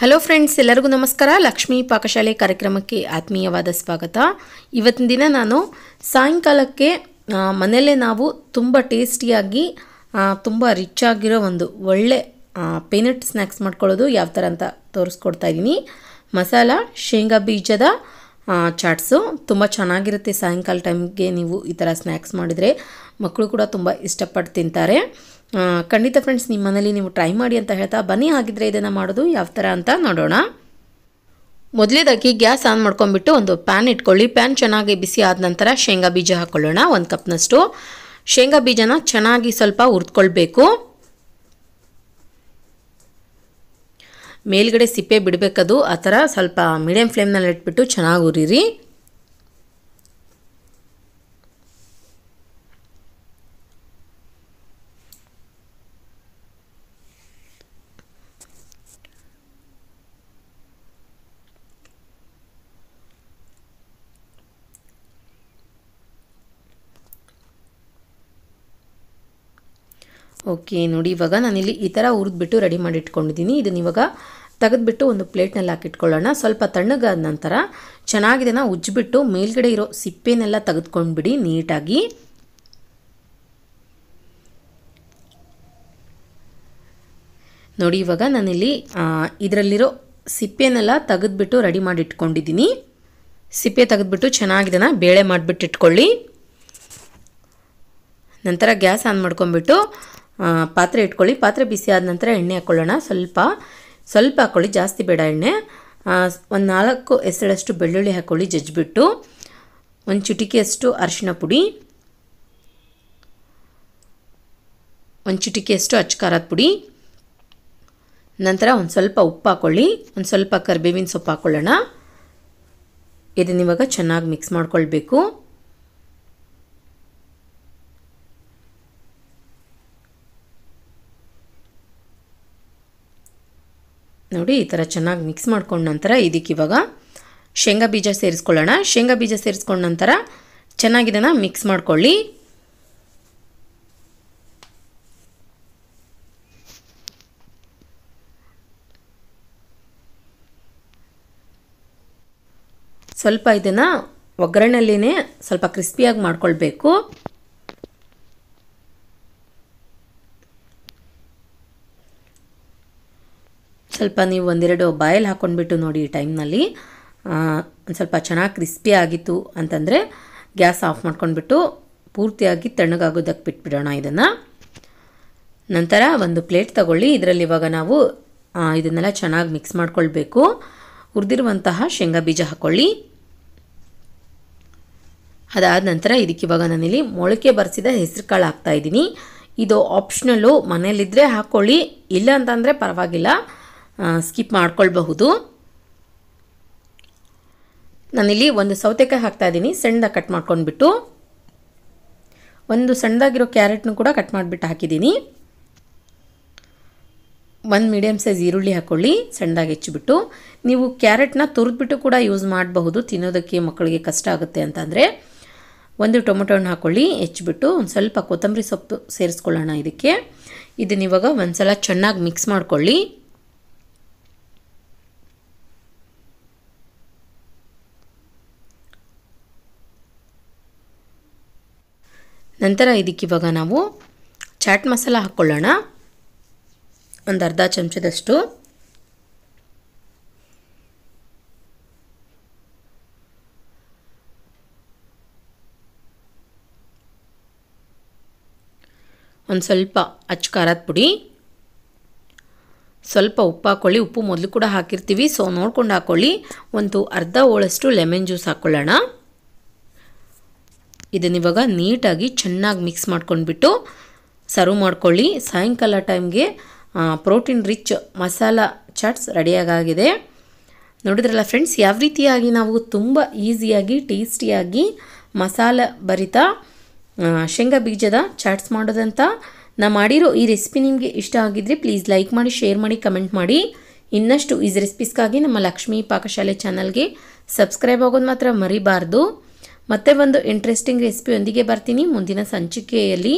hello friends ಎಲ್ಲರಿಗೂ ನಮಸ್ಕಾರ ಲಕ್ಷ್ಮೀ ಪಾಕಶಾಲೆ ಕಾರ್ಯಕ್ರಮಕ್ಕೆ ಆತ್ಮೀಯವಾದ ಸ್ವಾಗತ ಇವತ್ತಿನ ದಿನ ನಾನು ಸಾಯಂಕಾಲಕ್ಕೆ ಮನೆಯಲ್ಲೇ ನಾವು ತುಂಬ ಟೇಸ್ಟಿಯಾಗಿ ತುಂಬ ರಿಚ್ ಆಗಿರೋ ಒಂದು ಒಳ್ಳೆ ಪೇನಟ್ ಸ್ನ್ಯಾಕ್ಸ್ ಮಾಡ್ಕೊಳ್ಳೋದು ಯಾವ ಥರ ಅಂತ ತೋರಿಸ್ಕೊಡ್ತಾ ಇದ್ದೀನಿ ಮಸಾಲ ಶೇಂಗಾ ಬೀಜದ ಚಾಟ್ಸು ತುಂಬ ಚೆನ್ನಾಗಿರುತ್ತೆ ಸಾಯಂಕಾಲ ಟೈಮ್ಗೆ ನೀವು ಈ ಥರ ಸ್ನ್ಯಾಕ್ಸ್ ಮಾಡಿದರೆ ಮಕ್ಕಳು ಕೂಡ ತುಂಬ ಇಷ್ಟಪಟ್ಟು ತಿಂತಾರೆ ಖಂಡಿತ ಫ್ರೆಂಡ್ಸ್ ನಿಮ್ಮ ಮನೇಲಿ ನೀವು ಟ್ರೈ ಮಾಡಿ ಅಂತ ಹೇಳ್ತಾ ಬನ್ನಿ ಹಾಗಿದ್ರೆ ಇದನ್ನು ಮಾಡೋದು ಯಾವ ಥರ ಅಂತ ನೋಡೋಣ ಮೊದಲೇದಾಗಿ ಗ್ಯಾಸ್ ಆನ್ ಮಾಡ್ಕೊಂಬಿಟ್ಟು ಒಂದು ಪ್ಯಾನ್ ಇಟ್ಕೊಳ್ಳಿ ಪ್ಯಾನ್ ಚೆನ್ನಾಗಿ ಬಿಸಿ ಆದ ನಂತರ ಶೇಂಗಾ ಬೀಜ ಹಾಕ್ಕೊಳ್ಳೋಣ ಒಂದು ಕಪ್ನಷ್ಟು ಶೇಂಗಾ ಬೀಜನ ಚೆನ್ನಾಗಿ ಸ್ವಲ್ಪ ಹುರಿದ್ಕೊಳ್ಬೇಕು ಮೇಲ್ಗಡೆ ಸಿಪ್ಪೆ ಬಿಡಬೇಕದು ಆ ಥರ ಸ್ವಲ್ಪ ಮೀಡಿಯಂ ಫ್ಲೇಮ್ನಲ್ಲಿ ಇಟ್ಬಿಟ್ಟು ಚೆನ್ನಾಗಿ ಉರಿರಿ ಓಕೆ ನೋಡಿ ಇವಾಗ ನಾನಿಲ್ಲಿ ಈ ಥರ ಹುರಿದ್ಬಿಟ್ಟು ರೆಡಿ ಮಾಡಿ ಇಟ್ಕೊಂಡಿದ್ದೀನಿ ಇದನ್ನ ಇವಾಗ ತೆಗೆದುಬಿಟ್ಟು ಒಂದು ಪ್ಲೇಟ್ನಲ್ಲಿ ಹಾಕಿಟ್ಕೊಳ್ಳೋಣ ಸ್ವಲ್ಪ ತಣ್ಣಗಾದ ನಂತರ ಚೆನ್ನಾಗಿದೆನ ಉಜ್ಜಿಬಿಟ್ಟು ಮೇಲ್ಗಡೆ ಇರೋ ಸಿಪ್ಪೆನೆಲ್ಲ ತೆಗೆದುಕೊಂಡ್ಬಿಡಿ ನೀಟಾಗಿ ನೋಡಿ ಇವಾಗ ನಾನಿಲ್ಲಿ ಇದರಲ್ಲಿರೋ ಸಿಪ್ಪೆನೆಲ್ಲ ತೆಗೆದ್ಬಿಟ್ಟು ರೆಡಿ ಮಾಡಿ ಇಟ್ಕೊಂಡಿದ್ದೀನಿ ಸಿಪ್ಪೆ ತೆಗೆದ್ಬಿಟ್ಟು ಚೆನ್ನಾಗಿದೆನ ಬೇಳೆ ಮಾಡಿಬಿಟ್ಟು ಇಟ್ಕೊಳ್ಳಿ ನಂತರ ಗ್ಯಾಸ್ ಆನ್ ಮಾಡ್ಕೊಂಬಿಟ್ಟು ಪಾತ್ರೆ ಇಟ್ಕೊಳ್ಳಿ ಪಾತ್ರೆ ಬಿಸಿ ಆದ ನಂತರ ಎಣ್ಣೆ ಹಾಕ್ಕೊಳ್ಳೋಣ ಸ್ವಲ್ಪ ಸ್ವಲ್ಪ ಹಾಕ್ಕೊಳ್ಳಿ ಜಾಸ್ತಿ ಬೇಡ ಎಣ್ಣೆ ಒಂದು ನಾಲ್ಕು ಎಸಳಷ್ಟು ಬೆಳ್ಳುಳ್ಳಿ ಹಾಕ್ಕೊಳ್ಳಿ ಜಜ್ಜಿಬಿಟ್ಟು ಒಂದು ಚಿಟಿಕೆಯಷ್ಟು ಅರಿಶಿನ ಪುಡಿ ಒಂದು ಚಿಟಿಕೆಯಷ್ಟು ಅಚ್ಚಕಾರದ ಪುಡಿ ನಂತರ ಒಂದು ಸ್ವಲ್ಪ ಉಪ್ಪು ಹಾಕ್ಕೊಳ್ಳಿ ಒಂದು ಸ್ವಲ್ಪ ಕರಿಬೇವಿನ ಸೊಪ್ಪು ಹಾಕ್ಕೊಳ್ಳೋಣ ಇದನ್ನಿವಾಗ ಚೆನ್ನಾಗಿ ಮಿಕ್ಸ್ ಮಾಡ್ಕೊಳ್ಬೇಕು ನೋಡಿ ಈ ಥರ ಚೆನ್ನಾಗಿ ಮಿಕ್ಸ್ ಮಾಡ್ಕೊಂಡ ನಂತರ ಇದಕ್ಕೆ ಇವಾಗ ಶೇಂಗಾ ಬೀಜ ಸೇರಿಸ್ಕೊಳ್ಳೋಣ ಶೇಂಗಾ ಬೀಜ ಸೇರಿಸ್ಕೊಂಡ ನಂತರ ಚೆನ್ನಾಗಿದನ್ನು ಮಿಕ್ಸ್ ಮಾಡ್ಕೊಳ್ಳಿ ಸ್ವಲ್ಪ ಇದನ್ನು ಒಗ್ಗರಣೆಯಲ್ಲಿನೇ ಸ್ವಲ್ಪ ಕ್ರಿಸ್ಪಿಯಾಗಿ ಮಾಡ್ಕೊಳ್ಬೇಕು ಸ್ವಲ್ಪ ನೀವು ಒಂದೆರಡು ಬಾಯಲ್ಲಿ ಹಾಕ್ಕೊಂಡ್ಬಿಟ್ಟು ನೋಡಿ ಈ ಟೈಮ್ನಲ್ಲಿ ಒಂದು ಸ್ವಲ್ಪ ಚೆನ್ನಾಗಿ ಕ್ರಿಸ್ಪಿ ಆಗಿತ್ತು ಅಂತಂದರೆ ಗ್ಯಾಸ್ ಆಫ್ ಮಾಡ್ಕೊಂಡ್ಬಿಟ್ಟು ಪೂರ್ತಿಯಾಗಿ ತಣ್ಣಗಾಗೋದಕ್ಕೆ ಬಿಟ್ಬಿಡೋಣ ಇದನ್ನು ನಂತರ ಒಂದು ಪ್ಲೇಟ್ ತಗೊಳ್ಳಿ ಇದರಲ್ಲಿ ಇವಾಗ ನಾವು ಇದನ್ನೆಲ್ಲ ಚೆನ್ನಾಗಿ ಮಿಕ್ಸ್ ಮಾಡ್ಕೊಳ್ಬೇಕು ಹುರಿದಿರುವಂತಹ ಶೇಂಗಾ ಬೀಜ ಹಾಕ್ಕೊಳ್ಳಿ ಅದಾದ ನಂತರ ಇದಕ್ಕೆ ಇವಾಗ ನಾನಿಲ್ಲಿ ಮೊಳಕೆ ಬರೆಸಿದ ಹೆಸರು ಕಾಳು ಹಾಕ್ತಾಯಿದ್ದೀನಿ ಇದು ಆಪ್ಷನಲ್ಲು ಮನೆಯಲ್ಲಿದ್ದರೆ ಹಾಕ್ಕೊಳ್ಳಿ ಇಲ್ಲ ಅಂತಂದರೆ ಪರವಾಗಿಲ್ಲ ಸ್ಕಿಪ್ ಮಾಡ್ಕೊಳ್ಬಹುದು ನಾನಿಲ್ಲಿ ಒಂದು ಸೌತೆಕಾಯಿ ಹಾಕ್ತಾ ಇದ್ದೀನಿ ಸಣ್ಣದಾಗಿ ಕಟ್ ಮಾಡ್ಕೊಂಡ್ಬಿಟ್ಟು ಒಂದು ಸಣ್ಣದಾಗಿರೋ ಕ್ಯಾರೆಟ್ನು ಕೂಡ ಕಟ್ ಮಾಡಿಬಿಟ್ಟು ಹಾಕಿದ್ದೀನಿ ಒಂದು ಮೀಡಿಯಮ್ ಸೈಜ್ ಈರುಳ್ಳಿ ಹಾಕ್ಕೊಳ್ಳಿ ಸಣ್ಣದಾಗಿ ಹೆಚ್ಚಿಬಿಟ್ಟು ನೀವು ಕ್ಯಾರೆಟ್ನ ತುರಿದ್ಬಿಟ್ಟು ಕೂಡ ಯೂಸ್ ಮಾಡಬಹುದು ತಿನ್ನೋದಕ್ಕೆ ಮಕ್ಕಳಿಗೆ ಕಷ್ಟ ಆಗುತ್ತೆ ಅಂತಂದರೆ ಒಂದು ಟೊಮೊಟೊನ ಹಾಕ್ಕೊಳ್ಳಿ ಹೆಚ್ಚಿಬಿಟ್ಟು ಒಂದು ಸ್ವಲ್ಪ ಕೊತ್ತಂಬರಿ ಸೊಪ್ಪು ಸೇರಿಸ್ಕೊಳ್ಳೋಣ ಇದಕ್ಕೆ ಇದನ್ನ ಒಂದು ಸಲ ಚೆನ್ನಾಗಿ ಮಿಕ್ಸ್ ಮಾಡ್ಕೊಳ್ಳಿ ನಂತರ ಇವಾಗ ನಾವು ಚಾಟ್ ಮಸಾಲ ಹಾಕ್ಕೊಳ್ಳೋಣ ಒಂದು ಅರ್ಧ ಚಮಚದಷ್ಟು ಒಂದು ಸ್ವಲ್ಪ ಅಚ್ಚು ಖಾರದ ಪುಡಿ ಸ್ವಲ್ಪ ಉಪ್ಪು ಹಾಕ್ಕೊಳ್ಳಿ ಉಪ್ಪು ಮೊದಲು ಕೂಡ ಹಾಕಿರ್ತೀವಿ ಸೊ ನೋಡ್ಕೊಂಡು ಹಾಕ್ಕೊಳ್ಳಿ ಒಂದು ಅರ್ಧ ಹೋಳಷ್ಟು ಲೆಮನ್ ಜ್ಯೂಸ್ ಹಾಕ್ಕೊಳ್ಳೋಣ ಇವಾಗ ನೀಟಾಗಿ ಚೆನ್ನಾಗಿ ಮಿಕ್ಸ್ ಮಾಡ್ಕೊಂಡ್ಬಿಟ್ಟು ಸರ್ವ್ ಮಾಡ್ಕೊಳ್ಳಿ ಸಾಯಂಕಾಲ ಟೈಮ್ಗೆ ಪ್ರೋಟೀನ್ ರಿಚ್ ಮಸಾಲ ಚಾಟ್ಸ್ ರೆಡಿಯಾಗಾಗಿದೆ ನೋಡಿದ್ರಲ್ಲ ಫ್ರೆಂಡ್ಸ್ ಯಾವ ರೀತಿಯಾಗಿ ನಾವು ತುಂಬ ಈಸಿಯಾಗಿ ಟೇಸ್ಟಿಯಾಗಿ ಮಸಾಲ ಭರಿತ ಶೇಂಗಾ ಬೀಜದ ಚಾಟ್ಸ್ ಮಾಡೋದಂತ ನಾ ಮಾಡಿರೋ ಈ ರೆಸಿಪಿ ನಿಮಗೆ ಇಷ್ಟ ಆಗಿದ್ರೆ ಪ್ಲೀಸ್ ಲೈಕ್ ಮಾಡಿ ಶೇರ್ ಮಾಡಿ ಕಮೆಂಟ್ ಮಾಡಿ ಇನ್ನಷ್ಟು ಈಸ್ ರೆಸಿಪೀಸ್ಗಾಗಿ ನಮ್ಮ ಲಕ್ಷ್ಮೀ ಪಾಕಶಾಲೆ ಚಾನಲ್ಗೆ ಸಬ್ಸ್ಕ್ರೈಬ್ ಆಗೋದು ಮಾತ್ರ ಮರಿಬಾರ್ದು ಮತ್ತೆ ಒಂದು ಇಂಟ್ರೆಸ್ಟಿಂಗ್ ರೆಸಿಪಿಯೊಂದಿಗೆ ಬರ್ತೀನಿ ಮುಂದಿನ ಸಂಚಿಕೆಯಲ್ಲಿ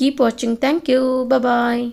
keep watching thank you bye